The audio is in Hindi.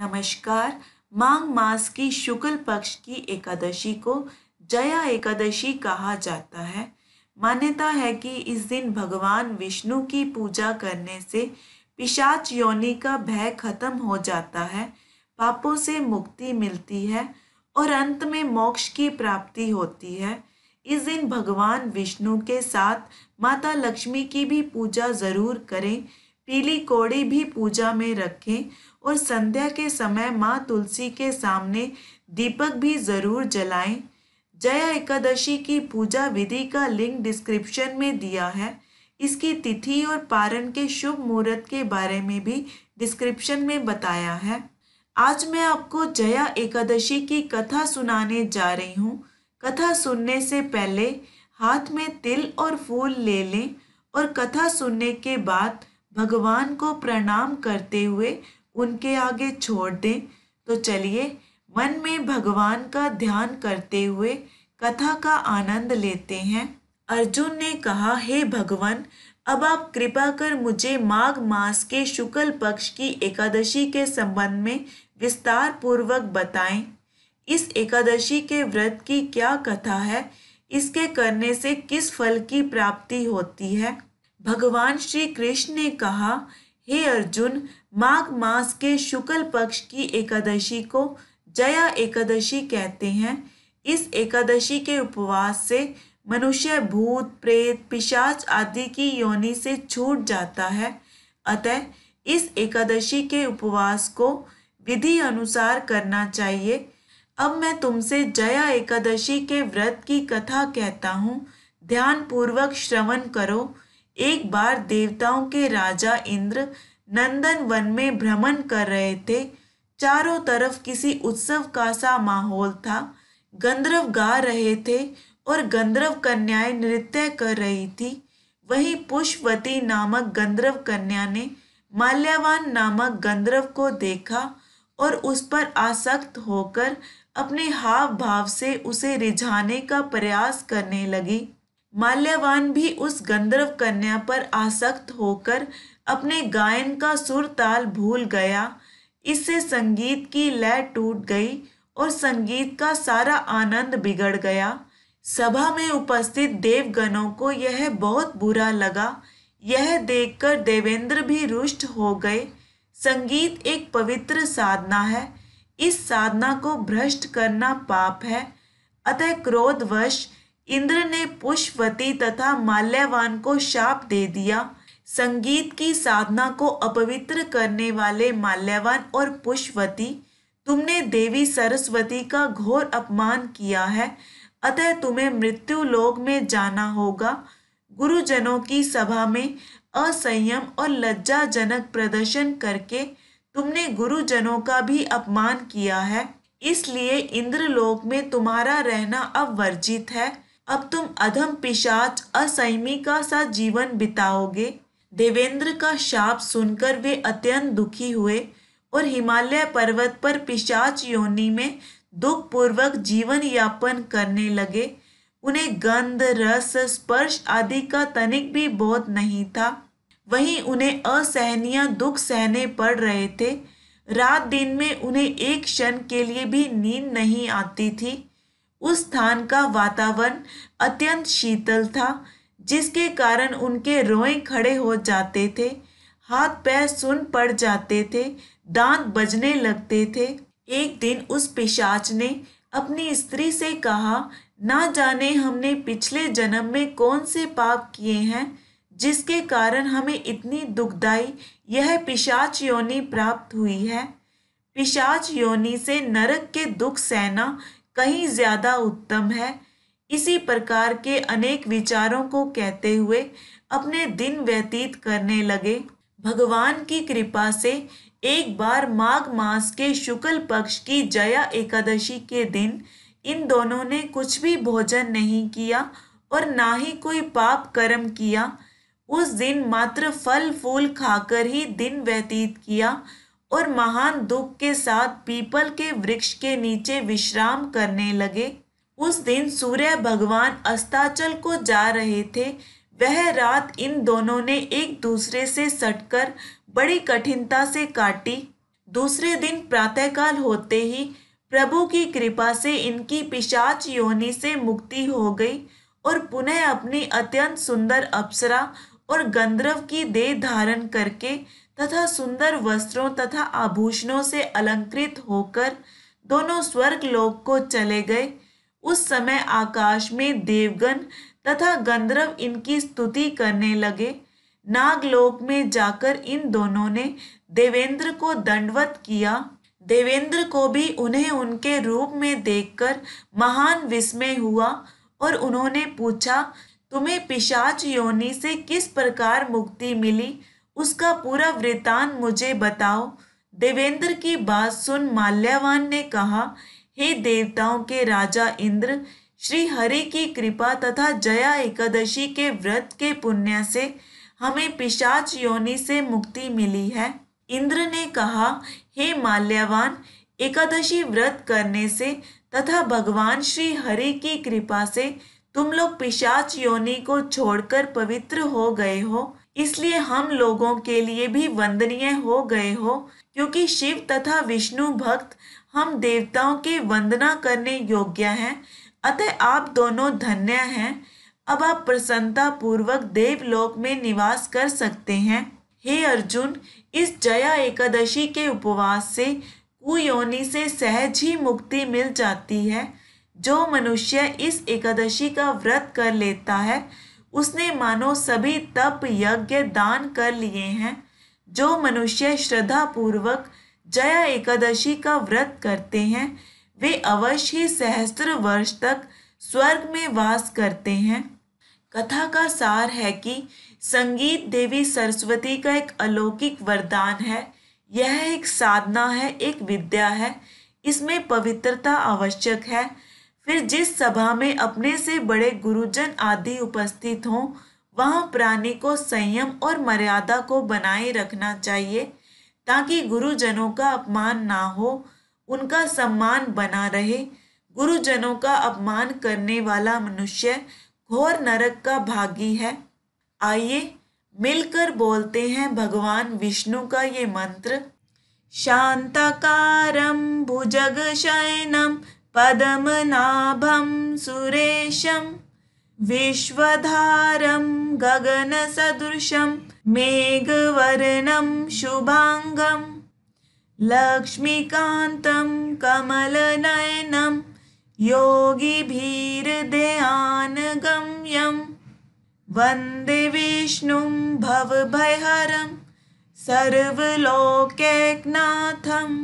नमस्कार मांग मास की शुक्ल पक्ष की एकादशी को जया एकादशी कहा जाता है मान्यता है कि इस दिन भगवान विष्णु की पूजा करने से पिशाच योनि का भय खत्म हो जाता है पापों से मुक्ति मिलती है और अंत में मोक्ष की प्राप्ति होती है इस दिन भगवान विष्णु के साथ माता लक्ष्मी की भी पूजा जरूर करें पीली कोड़ी भी पूजा में रखें और संध्या के समय माँ तुलसी के सामने दीपक भी ज़रूर जलाएं जया एकादशी की पूजा विधि का लिंक डिस्क्रिप्शन में दिया है इसकी तिथि और पारण के शुभ मुहूर्त के बारे में भी डिस्क्रिप्शन में बताया है आज मैं आपको जया एकादशी की कथा सुनाने जा रही हूँ कथा सुनने से पहले हाथ में तिल और फूल ले लें और कथा सुनने के बाद भगवान को प्रणाम करते हुए उनके आगे छोड़ दें तो चलिए मन में भगवान का ध्यान करते हुए कथा का आनंद लेते हैं अर्जुन ने कहा हे भगवान अब आप कृपा कर मुझे माघ मास के शुक्ल पक्ष की एकादशी के संबंध में विस्तार पूर्वक बताएं इस एकादशी के व्रत की क्या कथा है इसके करने से किस फल की प्राप्ति होती है भगवान श्री कृष्ण ने कहा हे अर्जुन माघ मास के शुक्ल पक्ष की एकादशी को जया एकादशी कहते हैं इस एकादशी के उपवास से मनुष्य भूत प्रेत पिशाच आदि की योनि से छूट जाता है अतः इस एकादशी के उपवास को विधि अनुसार करना चाहिए अब मैं तुमसे जया एकादशी के व्रत की कथा कहता हूँ ध्यानपूर्वक श्रवण करो एक बार देवताओं के राजा इंद्र नंदन वन में भ्रमण कर रहे थे चारों तरफ किसी उत्सव का सा माहौल था गंधर्व गा रहे थे और गंधर्व कन्याएं नृत्य कर रही थी वही पुष्पवती नामक गंधर्व कन्या ने माल्यावान नामक गंधर्व को देखा और उस पर आसक्त होकर अपने हाव भाव से उसे रिझाने का प्रयास करने लगी माल्यवान भी उस गंधर्व कन्या पर आसक्त होकर अपने गायन का सुर ताल भूल गया इससे संगीत की लय टूट गई और संगीत का सारा आनंद बिगड़ गया सभा में उपस्थित देवगणों को यह बहुत बुरा लगा यह देखकर देवेंद्र भी रुष्ट हो गए संगीत एक पवित्र साधना है इस साधना को भ्रष्ट करना पाप है अतः क्रोधवश इंद्र ने पुष्पवती तथा माल्यवान को शाप दे दिया संगीत की साधना को अपवित्र करने वाले माल्यवान और पुष्पवती तुमने देवी सरस्वती का घोर अपमान किया है अतः तुम्हें मृत्यु लोक में जाना होगा गुरुजनों की सभा में असंयम और लज्जाजनक प्रदर्शन करके तुमने गुरुजनों का भी अपमान किया है इसलिए इंद्रलोक में तुम्हारा रहना अब वर्जित है अब तुम अधम पिशाच असैमी का सा जीवन बिताओगे देवेंद्र का शाप सुनकर वे अत्यंत दुखी हुए और हिमालय पर्वत पर पिशाच योनि में दुख पूर्वक जीवन यापन करने लगे उन्हें गंध रस स्पर्श आदि का तनिक भी बोध नहीं था वहीं उन्हें असहनीय दुख सहने पड़ रहे थे रात दिन में उन्हें एक क्षण के लिए भी नींद नहीं आती थी उस स्थान का वातावरण अत्यंत शीतल था जिसके कारण उनके रोए खड़े हो जाते थे हाथ पैर सुन पड़ जाते थे दांत बजने लगते थे एक दिन उस पिशाच ने अपनी स्त्री से कहा ना जाने हमने पिछले जन्म में कौन से पाप किए हैं जिसके कारण हमें इतनी दुखदाई यह पिशाच योनि प्राप्त हुई है पिशाच योनि से नरक के दुख सहना कहीं ज्यादा उत्तम है इसी प्रकार के अनेक विचारों को कहते हुए अपने दिन व्यतीत करने लगे भगवान की कृपा से एक बार माघ मास के शुक्ल पक्ष की जया एकादशी के दिन इन दोनों ने कुछ भी भोजन नहीं किया और ना ही कोई पाप कर्म किया उस दिन मात्र फल फूल खाकर ही दिन व्यतीत किया और महान दुख के साथ पीपल के वृक्ष के नीचे विश्राम करने लगे उस दिन सूर्य भगवान अस्ताचल को जा रहे थे वह रात इन दोनों ने एक दूसरे से सटकर बड़ी कठिनता से काटी दूसरे दिन प्रातःकाल होते ही प्रभु की कृपा से इनकी पिशाच योनि से मुक्ति हो गई और पुनः अपनी अत्यंत सुंदर अप्सरा और गंधर्व की देह धारण करके तथा सुंदर वस्त्रों तथा आभूषणों से अलंकृत होकर दोनों स्वर्ग लोक को चले गए उस समय आकाश में देवगण तथा गंधर्व इनकी स्तुति करने लगे नागलोक में जाकर इन दोनों ने देवेंद्र को दंडवत किया देवेंद्र को भी उन्हें उनके रूप में देखकर महान विस्मय हुआ और उन्होंने पूछा तुम्हें पिशाच योनि से किस प्रकार मुक्ति मिली उसका पूरा वृतान मुझे बताओ देवेंद्र की बात सुन माल्यावान ने कहा हे देवताओं के राजा इंद्र श्री हरि की कृपा तथा जया एकादशी के व्रत के पुण्य से हमें पिशाच योनि से मुक्ति मिली है इंद्र ने कहा हे माल्यावान एकादशी व्रत करने से तथा भगवान श्री हरि की कृपा से तुम लोग पिशाच योनि को छोड़कर पवित्र हो गए हो इसलिए हम लोगों के लिए भी वंदनीय हो गए हो क्योंकि शिव तथा विष्णु भक्त हम देवताओं की वंदना करने योग्य हैं अतः आप दोनों धन्य हैं अब आप प्रसन्नता पूर्वक देवलोक में निवास कर सकते हैं हे अर्जुन इस जया एकादशी के उपवास से कुयोनी से सहज ही मुक्ति मिल जाती है जो मनुष्य इस एकादशी का व्रत कर लेता है उसने मानो सभी तप यज्ञ दान कर लिए हैं जो मनुष्य श्रद्धा पूर्वक जया एकादशी का व्रत करते हैं वे अवश्य ही सहस्त्र वर्ष तक स्वर्ग में वास करते हैं कथा का सार है कि संगीत देवी सरस्वती का एक अलौकिक वरदान है यह एक साधना है एक विद्या है इसमें पवित्रता आवश्यक है फिर जिस सभा में अपने से बड़े गुरुजन आदि उपस्थित हों वहाँ प्राणी को संयम और मर्यादा को बनाए रखना चाहिए ताकि गुरुजनों का अपमान ना हो उनका सम्मान बना रहे गुरुजनों का अपमान करने वाला मनुष्य घोर नरक का भागी है आइए मिलकर बोलते हैं भगवान विष्णु का ये मंत्र भुजग शयनम पदमनाभं सुरेशं विश्वधारं गगनसदृशं मेघवर्णं शुभाङ्गं लक्ष्मीकान्तं कमलनयनं योगिभिर्ध्यानगम्यं वन्दे विष्णुं भवभयहरं सर्वलोकैकनाथम्